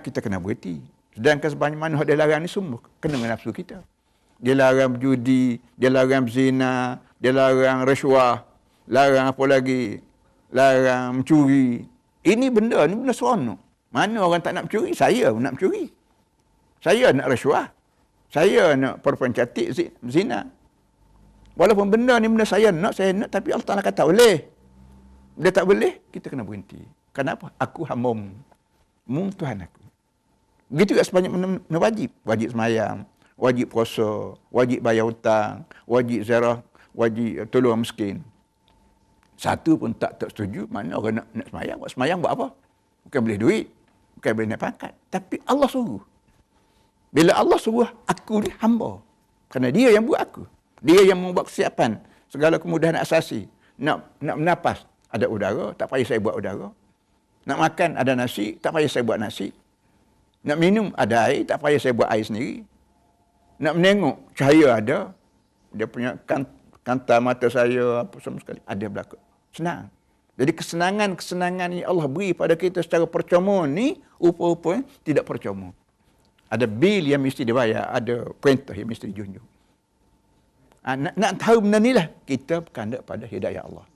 kita kena berhenti. Sedangkan sebanyak mana dia larang ni semua kena dengan nafsu kita. Dia larang judi, dia larang zina, dia larang rasuah, larang apa lagi, larang mencuri. Ini benda ini benda seronok. Mana orang tak nak mencuri? Saya nak mencuri. Saya nak rasuah. Saya nak perempuan cantik zina. Walaupun benda ni benda saya nak, saya nak tapi Allah Ta'ala kata boleh. Dia tak boleh, kita kena berhenti. Kenapa? Aku hamum. Mum Tuhan aku. Begitu juga sebanyak mana, mana wajib. Wajib semayang, wajib puasa, wajib bayar hutang, wajib zarah, wajib eh, tolong miskin. Satu pun tak tak setuju, mana orang nak, nak semayang, buat semayang buat apa? Bukan boleh duit, bukan boleh naik pangkat. Tapi Allah suruh. Bila Allah suruh, aku ni hamba. Kerana dia yang buat aku. Dia yang membuat kesiapan. Segala kemudahan asasi. Nak nak menafas, ada udara, tak payah saya buat udara. Nak makan, ada nasi, tak payah saya buat nasi. Nak minum ada air, tak payah saya buat air sendiri. Nak menengok cahaya ada, dia punya kan, kantar mata saya apa semua sekali ada belakang Senang. Jadi kesenangan-kesenangan yang Allah beri pada kita secara percuma ni upa-upa tidak percuma. Ada bil yang mesti dibayar, ada perintah yang mesti dijunjung. Ha, nak, nak tahu benda ni lah, kita berkandak pada hidayah Allah.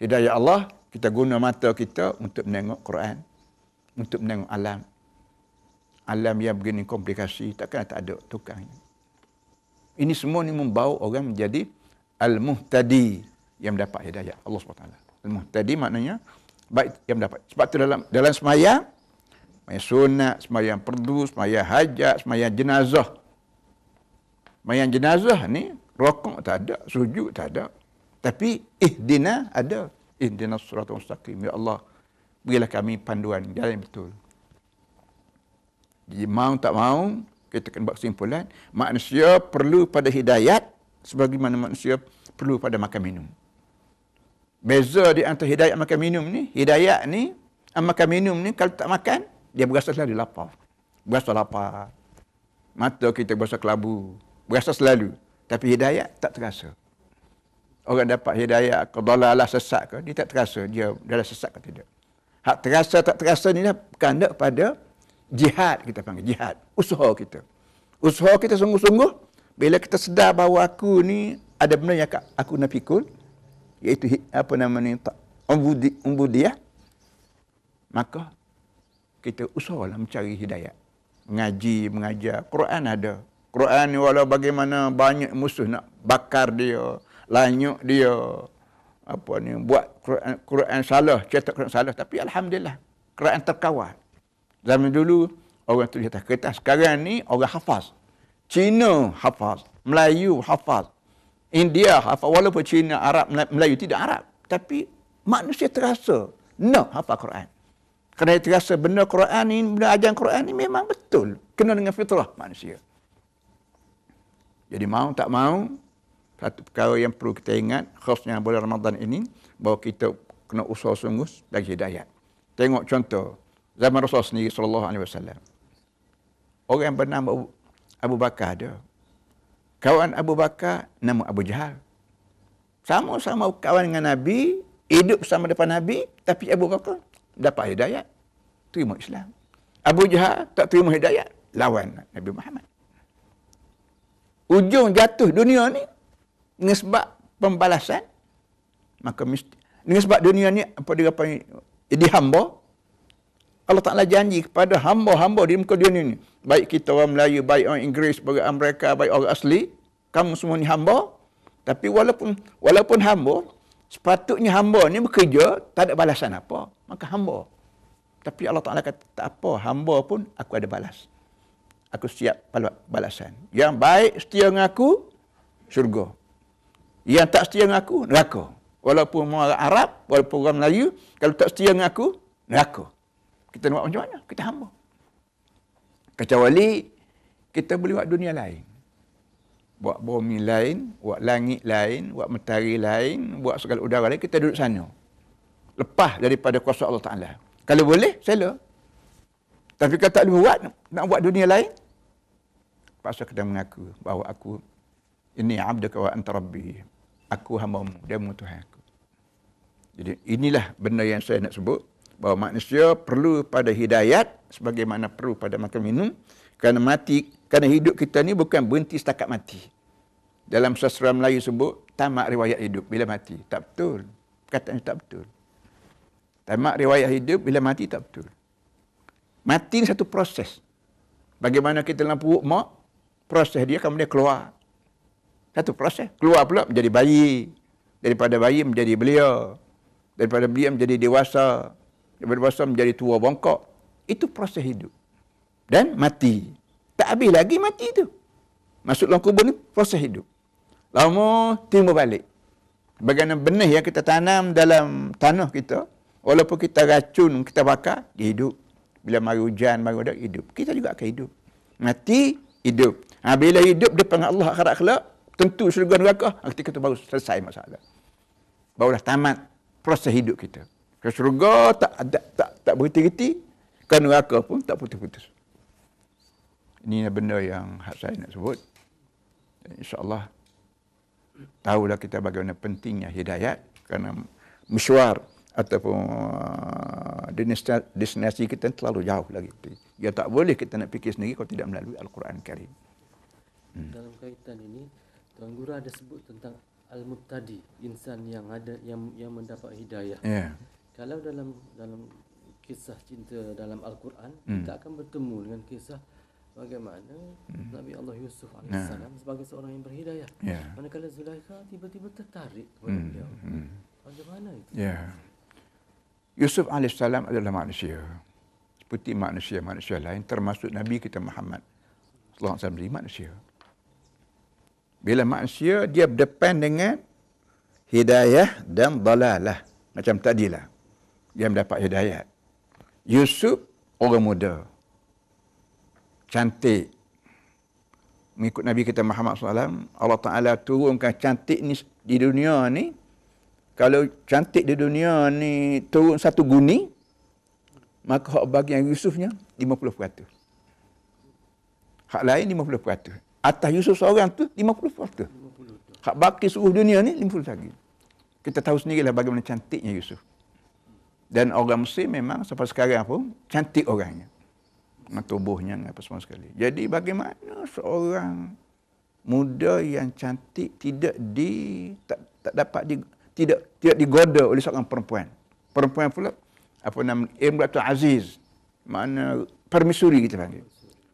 Hidayah Allah, kita guna mata kita untuk menengok Quran, untuk menengok alam, alam yang begini komplikasi takkan tak ada tukang ini semua ni membawa orang menjadi al-muhtadi yang mendapat hidayah Allah SWT. Al-muhtadi maknanya baik yang mendapat. Sebab tu dalam dalam semayang, semayang sunat, semayang perdu, semayang hajat, semayang jenazah. Semayang jenazah ni rokok tak ada, sujud tak ada. Tapi ihdina ada. Ihdina suratul mustaqim. Ya Allah, berilah kami panduan jalan betul. Jadi mau tak mau kita akan buat kesimpulan manusia perlu pada hidayat sebagaimana manusia perlu pada makan minum beza di antara hidayat makan minum ni hidayat ni makan minum ni kalau tak makan dia berasa selalu lapar berasa lapar mata kita berasa kelabu berasa selalu tapi hidayat tak terasa orang dapat hidayat ke dalalah sesat ke dia tak terasa dia dalam sesat ke tidak hak terasa tak terasa ni lah bukan pada Jihad kita panggil, jihad. Usaha kita. Usaha kita sungguh-sungguh. Bila kita sedar bahawa aku ni ada benda yang aku nak pikul. Iaitu apa nama ni? Umbudi, umbudiah. Maka kita usahalah mencari hidayah. Mengaji, mengajar. Quran ada. Quran ni walau bagaimana banyak musuh nak bakar dia. Lanyuk dia. Apa ni? Buat Quran, Quran salah. Cetak Quran salah. Tapi Alhamdulillah. Quran terkawal. Zaman dulu orang tulis atas kertas. Sekarang ni orang hafaz. Cina hafaz. Melayu hafaz. India hafaz. Walaupun Cina, Arab, Melayu tidak Arab. Tapi manusia terasa nak hafaz Quran. Kerana terasa benda Quran ni, benda ajaran Quran ni memang betul. Kena dengan fitrah manusia. Jadi mau tak mau, satu perkara yang perlu kita ingat, khususnya bulan Ramadan ini, bahawa kita kena usaha sungguh bagi hidayat. Tengok contoh, zaman Rasul sendiri sallallahu alaihi wasallam. Orang yang bernama Abu Bakar dia. Kawan Abu Bakar nama Abu Jahal. Sama-sama kawan dengan Nabi, hidup sama depan Nabi, tapi Abu Bakar dapat hidayah, Terima Islam. Abu Jahal tak terima hidayah, lawan Nabi Muhammad. Ujung jatuh dunia ni, dengan sebab pembalasan, maka mesti, dengan sebab dunia ni, apa dia panggil, jadi hamba, Allah Ta'ala janji kepada hamba-hamba di muka dunia ini. Baik kita orang Melayu, baik orang Inggeris, baik orang Amerika, baik orang asli. Kamu semua ni hamba. Tapi walaupun walaupun hamba, sepatutnya hamba ni bekerja, tak ada balasan apa. Maka hamba. Tapi Allah Ta'ala kata, tak apa, hamba pun aku ada balas. Aku siap balasan. Yang baik setia dengan aku, syurga. Yang tak setia dengan aku, neraka. Walaupun orang Arab, walaupun orang Melayu, kalau tak setia dengan aku, neraka kita nak buat macam mana? Kita hamba. Kecuali kita boleh buat dunia lain. Buat bumi lain, buat langit lain, buat matahari lain, buat segala udara lain, kita duduk sana. Lepas daripada kuasa Allah Ta'ala. Kalau boleh, sela. Tapi kalau tak boleh buat, nak buat dunia lain, paksa kita mengaku bahawa aku, ini abdaka wa anta aku hamba mu, dia mu Tuhan aku. Jadi inilah benda yang saya nak sebut, bahawa manusia perlu pada hidayat sebagaimana perlu pada makan minum kerana mati kerana hidup kita ni bukan berhenti setakat mati. Dalam sastra Melayu sebut tamak riwayat hidup bila mati. Tak betul. Katanya tak betul. Tamak riwayat hidup bila mati tak betul. Mati ni satu proses. Bagaimana kita dalam perut mak, proses dia dia keluar. Satu proses. Keluar pula menjadi bayi. Daripada bayi menjadi belia. Daripada belia menjadi dewasa. Daripada masa menjadi tua bongkok. Itu proses hidup. Dan mati. Tak habis lagi mati itu. Masuk dalam kubur ni proses hidup. Lama timbul balik. Bagaimana benih yang kita tanam dalam tanah kita. Walaupun kita racun, kita bakar, dia hidup. Bila mari hujan, mari ada, hidup. Kita juga akan hidup. Mati, hidup. Ha, bila hidup depan Allah akhirat kelak, tentu syurga neraka. Ha, ketika tu baru selesai masalah. Barulah tamat proses hidup kita. Ke syurga tak ada tak tak berhenti-henti, ke kan neraka pun tak putus-putus. Ini benda yang hak saya nak sebut. Insya-Allah tahulah kita bagaimana pentingnya hidayat kerana mesyuar ataupun uh, destinasi kita terlalu jauh lagi. Ya tak boleh kita nak fikir sendiri kalau tidak melalui Al-Quran Karim. Hmm. Dalam kaitan ini, Tuan Guru ada sebut tentang Al-Mubtadi, insan yang ada yang yang mendapat hidayah. Yeah kalau dalam dalam kisah cinta dalam al-Quran hmm. kita akan bertemu dengan kisah bagaimana hmm. Nabi Allah Yusuf alaihissalam yeah. sebagai seorang yang berhidayah yeah. manakala Zulaikha tiba-tiba tertarik kepada hmm. beliau hmm. bagaimana itu ya yeah. Yusuf alaihissalam adalah manusia seperti manusia-manusia lain termasuk Nabi kita Muhammad sallallahu alaihi wasallam manusia bila manusia dia berdepan dengan hidayah dan dalalah macam tadilah dia mendapat hidayat. Yusuf orang muda. Cantik. Mengikut Nabi kita Muhammad SAW, Allah Ta'ala turunkan cantik ni di dunia ni. Kalau cantik di dunia ni turun satu guni, maka hak bagian Yusufnya 50%. Hak lain 50%. Atas Yusuf seorang tu 50%. Hak baki seluruh dunia ni 50 lagi. Kita tahu sendirilah bagaimana cantiknya Yusuf. Dan orang Mesir memang sampai sekarang pun cantik orangnya. Tubuhnya dan apa semua sekali. Jadi bagaimana seorang muda yang cantik tidak di tak, tak dapat di, tidak tidak digoda oleh seorang perempuan. Perempuan pula apa nama Imratul Aziz. Mana permisuri kita panggil.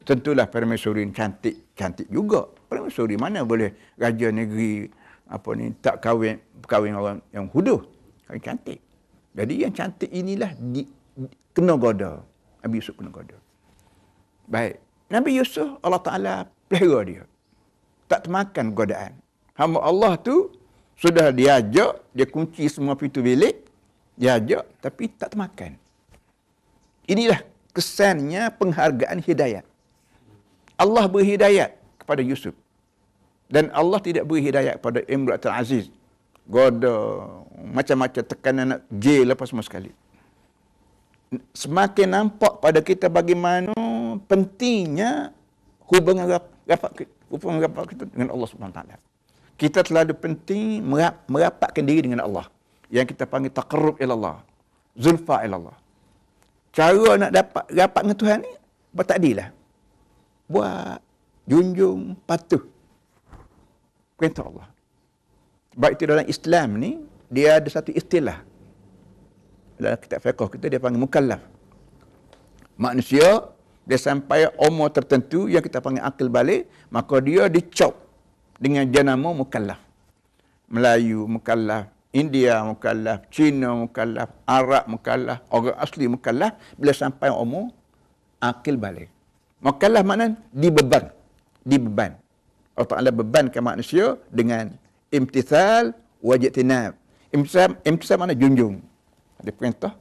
Tentulah permaisuri cantik, cantik juga. Permaisuri mana boleh raja negeri apa ni tak kahwin, kahwin orang yang huduh. kan cantik. Jadi yang cantik inilah di, kena goda. Nabi Yusuf kena goda. Baik. Nabi Yusuf Allah Ta'ala pelihara dia. Tak termakan godaan. Hamba Allah tu sudah diajak, dia kunci semua pintu bilik. Diajak tapi tak termakan. Inilah kesannya penghargaan hidayat. Allah berhidayat kepada Yusuf. Dan Allah tidak berhidayat kepada Imratul Aziz goda, macam-macam tekanan nak jail apa semua sekali. Semakin nampak pada kita bagaimana pentingnya hubungan rapat, hubungan rapat kita dengan Allah subhanahu taala. Kita terlalu penting merap, merapatkan diri dengan Allah. Yang kita panggil taqarrub ila Allah. Zulfa ila Allah. Cara nak dapat rapat dengan Tuhan ni, buat takdilah. Buat junjung patuh. Perintah Allah baik itu dalam Islam ni dia ada satu istilah dalam kitab fiqh kita dia panggil mukallaf manusia dia sampai umur tertentu yang kita panggil akil balik maka dia dicop dengan jenama mukallaf Melayu mukallaf India mukallaf Cina mukallaf Arab mukallaf orang asli mukallaf bila sampai umur akil balik mukallaf maknanya dibeban dibeban Allah Ta'ala bebankan manusia dengan imtisal wa jitinab. Imtisal, imtisal mana junjung. Ada perintah.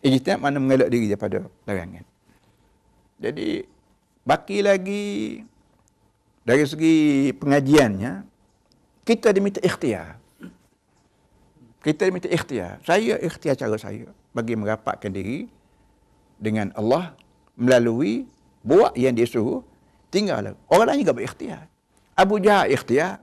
Ijtinab mana mengelak diri daripada larangan. Jadi, baki lagi dari segi pengajiannya, kita diminta ikhtiar. Kita diminta ikhtiar. Saya ikhtiar cara saya bagi merapatkan diri dengan Allah melalui buat yang dia suruh, tinggal. Orang lain juga berikhtiar. Abu Jahal ikhtiar,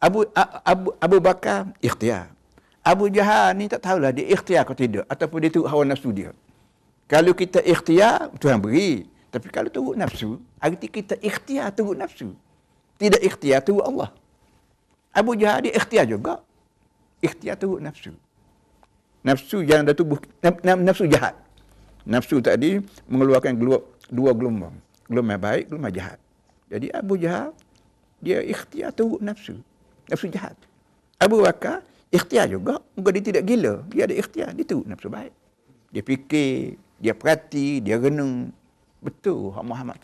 Abu, Abu, Abu Bakar ikhtiar. Abu Jahal ni tak tahulah dia ikhtiar atau tidak. Ataupun dia turut hawa nafsu dia. Kalau kita ikhtiar, Tuhan beri. Tapi kalau turut nafsu, arti kita ikhtiar turut nafsu. Tidak ikhtiar turut Allah. Abu Jahal dia ikhtiar juga. Ikhtiar turut nafsu. Nafsu yang ada tubuh, nafsu jahat. Nafsu tadi mengeluarkan dua gelombang. Gelombang baik, gelombang jahat. Jadi Abu Jahal, dia ikhtiar turut nafsu nafsu jahat. Abu Bakar ikhtiar juga. Muka dia tidak gila. Dia ada ikhtiar. Dia turut nafsu baik. Dia fikir. Dia perhati. Dia renung. Betul. Hak Muhammad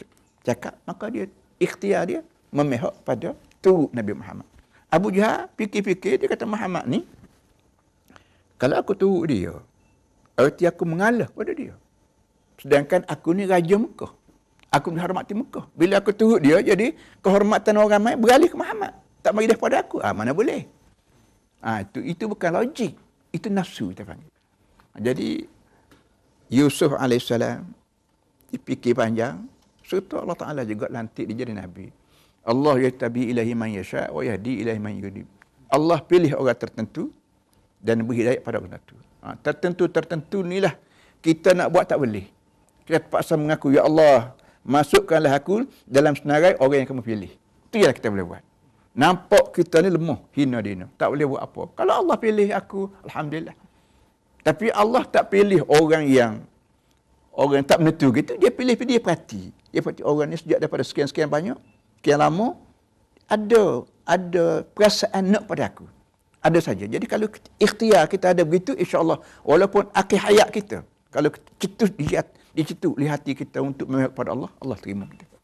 cakap. Maka dia ikhtiar dia memihak pada tu Nabi Muhammad. Abu Jahal fikir-fikir. Dia kata Muhammad ni. Kalau aku turut dia. Erti aku mengalah pada dia. Sedangkan aku ni raja Mekah. Aku menghormati Mekah. Bila aku turut dia, jadi kehormatan orang ramai beralih ke Muhammad tak bagi dah pada aku. Ah ha, mana boleh? Ha, itu itu bukan logik. Itu nafsu kita panggil. Jadi Yusuf alaihissalam dipikir panjang, serta Allah Taala juga lantik dia jadi nabi. Allah yaitabi ilahi man yasha wa yahdi ilahi man yunib. Allah pilih orang tertentu dan beri pada orang tertentu. Ha, tertentu tertentu lah kita nak buat tak boleh. Kita terpaksa mengaku ya Allah, masukkanlah aku dalam senarai orang yang kamu pilih. Itu yang kita boleh buat. Nampak kita ni lemah, hina dina. Tak boleh buat apa. Kalau Allah pilih aku, Alhamdulillah. Tapi Allah tak pilih orang yang orang yang tak menentu gitu. Dia pilih, dia perhati. Dia perhati orang ni sejak daripada sekian-sekian banyak, sekian lama, ada ada perasaan nak pada aku. Ada saja. Jadi kalau ikhtiar kita ada begitu, insyaAllah, walaupun akhir hayat kita, kalau kita lihat di situ, lihat hati kita untuk memihak kepada Allah, Allah terima kita.